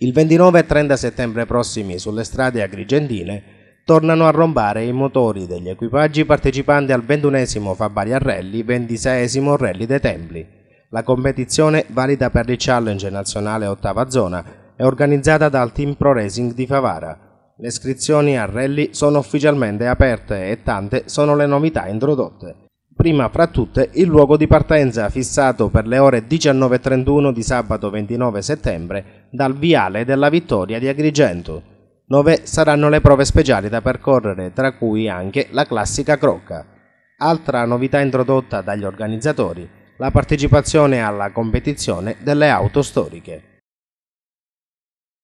Il 29 e 30 settembre prossimi sulle strade agrigentine tornano a rombare i motori degli equipaggi partecipanti al 21 Fabaria Rally, 26 Rally dei Templi. La competizione, valida per il Challenge Nazionale Ottava Zona, è organizzata dal Team Pro Racing di Favara. Le iscrizioni a rally sono ufficialmente aperte e tante sono le novità introdotte prima fra tutte il luogo di partenza fissato per le ore 19.31 di sabato 29 settembre dal viale della Vittoria di Agrigento, dove saranno le prove speciali da percorrere, tra cui anche la classica crocca. Altra novità introdotta dagli organizzatori, la partecipazione alla competizione delle auto storiche.